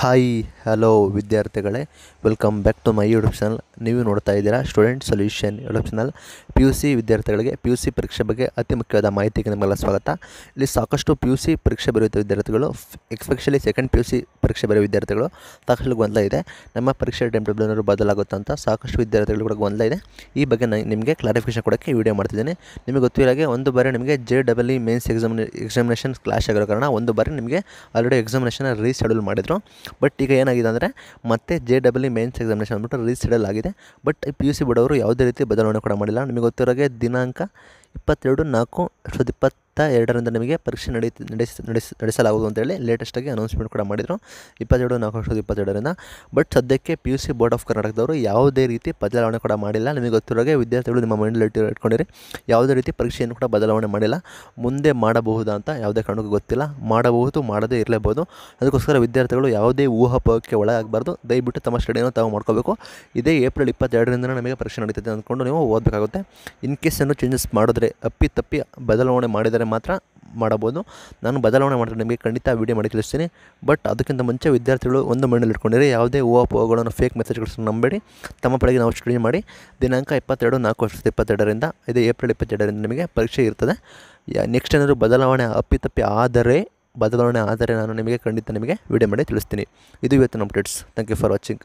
hi hello ವಿದ್ಯಾರ್ಥಿಗಳೇ welcome back to my YouTube channel ನೀವು ನೋಡ್ತಾ ಇದ್ದೀರಾ student solution YouTube channel P U C ವಿದ್ಯಾರ್ಥಿಗಳಿಗೆ ಪಿ ಯು ಸಿ ಪರೀಕ್ಷೆ ಬಗ್ಗೆ ಅತಿ ಮುಖ್ಯವಾದ ಮಾಹಿತಿಗೆ ನಿಮಗೆಲ್ಲ ಸ್ವಾಗತ ಇಲ್ಲಿ ಸಾಕಷ್ಟು ಪಿ ಯು ಸಿ ಪರೀಕ್ಷೆ ಬರೆಯುವ ವಿದ್ಯಾರ್ಥಿಗಳು especially second P U C ಪರೀಕ್ಷೆ ಬರೆಯುವ ವಿದ್ಯಾರ್ಥಿಗಳು ಸಾಕಷ್ಟು ಗೊಂದಲ ಇದೆ ನಮ್ಮ ಪರೀಕ್ಷೆ ಟೈಮ್ ಟೇಬಲ್ ಸಾಕಷ್ಟು ವಿದ್ಯಾರ್ಥಿಗಳು ಕೂಡ ಗೊಂದಲ ಇದೆ ಈ ಬಗ್ಗೆ ನಿಮಗೆ ಕ್ಲಾರಿಫಿಕೇಷನ್ ಕೊಡೋಕ್ಕೆ ವಿಡಿಯೋ ಮಾಡ್ತಿದ್ದೀನಿ ನಿಮಗೆ ಗೊತ್ತಿರೋಗೆ ಒಂದು ಬಾರಿ ನಿಮಗೆ ಜೆ ಡಬಲ್ ಇ ಮೇನ್ಸ್ ಎಕ್ಸಾಮಿನ ಎಕ್ಸಾಮಿನೇಷನ್ ಕ್ಲಾಶ್ ಆಗಿರೋ ಕಾರಣ ಒಂದು ಬಾರಿ ನಿಮಗೆ ಆಲ್ರೆಡಿ ಎಕ್ಸಾಮಿನೇಷನ್ ರೀಶೆಡ್ಯೂಲ್ ಮಾಡಿದರು ಬಟ್ ಈಗ ಏನಾಗಿದೆ ಅಂದರೆ ಮತ್ತೆ J double E mains examination ಅಂದ್ಬಿಟ್ಟು ಆಗಿದೆ ಬಟ್ ಪಿ ಯು ಸಿ ಬಿಡೋರು ಯಾವುದೇ ರೀತಿ ಬದಲಾವಣೆ ಕೂಡ ಮಾಡಿಲ್ಲ ನಿಮಗೆ ಗೊತ್ತಿರೋಗೆ ದಿನಾಂಕ ಇಪ್ಪತ್ತೆರಡು ನಾಲ್ಕು ಎರಡು ಸಾವಿರದ ಇಪ್ಪತ್ತ ಎರಡರಿಂದ ನಮಗೆ ಪರೀಕ್ಷೆ ನಡೆಯ ನಡೆಸಿ ನಡೆಸಿ ನಡೆಸಲಾಗುವುದು ಅಂತೇಳಿ ಲೇಟೆಸ್ಟಾಗಿ ಅನೌನ್ಸ್ಮೆಂಟ್ ಕೂಡ ಮಾಡಿದರು ಇಪ್ಪತ್ತೆರಡು ನಾಲ್ಕು ಎರಡು ಸಾವಿರದ ಇಪ್ಪತ್ತೆರಡರಿಂದ ಬಟ್ ಸದ್ಯಕ್ಕೆ P U C board of ಕರ್ನಾಟಕದವರು ಯಾವುದೇ ರೀತಿ ಬದಲಾವಣೆ ಕೂಡ ಮಾಡಿಲ್ಲ ನಿಮಗೆ ಗೊತ್ತಿರೋಗೆ ವಿದ್ಯಾರ್ಥಿಗಳು ನಿಮ್ಮ ಮೈಂಡಲ್ಲಿ ಇಟ್ಟು ಇಟ್ಕೊಂಡಿರಿ ಯಾವುದೇ ರೀತಿ ಪರೀಕ್ಷೆಯನ್ನು ಕೂಡ ಬದಲಾವಣೆ ಮಾಡಿಲ್ಲ ಮುಂದೆ ಮಾಡಬಹುದಾ ಅಂತ ಯಾವುದೇ ಕಾರಣಕ್ಕೂ ಗೊತ್ತಿಲ್ಲ ಮಾಡಬಹುದು ಮಾಡದೇ ಇರಲೇಬಹುದು ಅದಕ್ಕೋಸ್ಕರ ವಿದ್ಯಾರ್ಥಿಗಳು ಯಾವುದೇ ಊಹಾಪೋಹಕ್ಕೆ ಒಳಗಾಗಬಾರ್ದು ದಯವಿಟ್ಟು ತಮ್ಮ ಸ್ಟಡಿಯನ್ನು ತಾವು ಮಾಡ್ಕೋಬೇಕು ಇದೇ ಏಪ್ರಿಲ್ ಇಪ್ಪತ್ತೆರಡರಿಂದ ನಮಗೆ ಪರೀಕ್ಷೆ ನಡೀತದೆ ಅಂದ್ಕೊಂಡು ನೀವು ಓದಬೇಕಾಗುತ್ತೆ ಇನ್ ಕೇಸ್ ಚೇಂಜಸ್ ಮಾಡಿದ್ರೆ ಅಪ್ಪಿ ಅಪ್ಪಿತಪ್ಪಿ ಬದಲಾವಣೆ ಮಾಡಿದರೆ ಮಾತ್ರ ಮಾಡಬಹುದು ನಾನು ಬದಲಾವಣೆ ಮಾಡಿದ್ರೆ ನಿಮಗೆ ಖಂಡಿತ ವೀಡಿಯೋ ಮಾಡಿ ಕಳಿಸ್ತೀನಿ ಬಟ್ ಅದಕ್ಕಿಂತ ಮುಂಚೆ ವಿದ್ಯಾರ್ಥಿಗಳು ಒಂದು ಮಣ್ಣಲ್ಲಿ ಇಟ್ಕೊಂಡಿರಿ ಯಾವುದೇ ಓ ಪೋಗಳನ್ನು ಫೇಕ್ ಮೆಸೇಜ್ಗಳನ್ನು ನಂಬೇಡಿ ತಮ್ಮ ಪಡೆಗೆ ನಾವು ಸ್ಟಡಿ ಮಾಡಿ ದಿನಾಂಕ ಇಪ್ಪತ್ತೆರಡು ನಾಲ್ಕು ವರ್ಷದ ಇಪ್ಪತ್ತೆರಡರಿಂದ ಇದು ಏಪ್ರಿಲ್ ಇಪ್ಪತ್ತೆರಡರಿಂದ ನಿಮಗೆ ಪರೀಕ್ಷೆ ಇರ್ತದೆ ನೆಕ್ಸ್ಟ್ ಏನಾದರೂ ಬದಲಾವಣೆ ಅಪ್ಪಿತಪ್ಪಿ ಆದರೆ ಬದಲಾವಣೆ ಆದರೆ ನಾನು ನಿಮಗೆ ಖಂಡಿತ ನಿಮಗೆ ವೀಡಿಯೋ ಮಾಡಿ ತಿಳಿಸ್ತೀನಿ ಇದು ಇವತ್ತಿನ updates thank you for watching